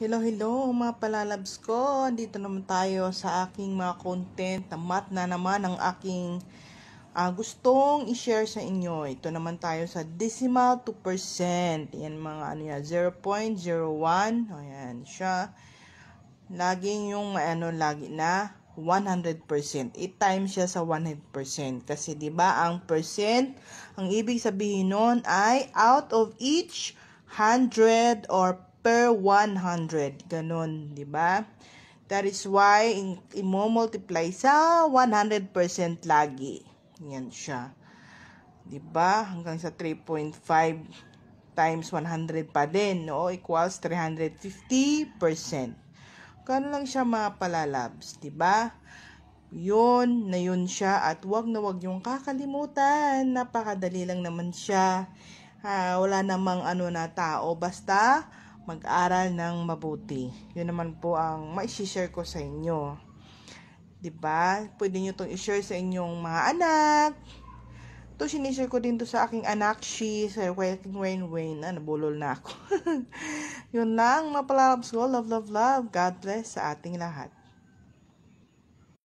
Hello, hello mga palalabs ko. Dito naman tayo sa aking mga content. Tamat na naman ang aking uh, gustong i-share sa inyo. Ito naman tayo sa decimal to percent. Yan mga ano yan, 0.01. Ayan siya. Laging yung ano, lagi na 100%. It times siya sa 100%. Kasi 'di ba ang percent, ang ibig sabihin noon ay out of each 100 or per 100. Ganon, di ba? That is why, imo-multiply sa 100% lagi. Yan siya. Di ba? Hanggang sa 3.5 times 100 pa din, no? Equals 350%. Kano lang siya mga palalabs, di ba? Yun, na yun siya. At wag na wag yung kakalimutan. Napakadali lang naman siya. Ha, ah, wala namang ano na tao. Basta, mag-aral ng mabuti. Yun naman po ang mai-share ko sa inyo. 'Di ba? Pwede niyo 'tong i-share sa inyong mga anak. To sinishare ko din to sa aking anak, si sa Waking Wayne Wayne. Ah, nabulol na ako. Yun lang, mga ko. Love, love, love. God bless sa ating lahat.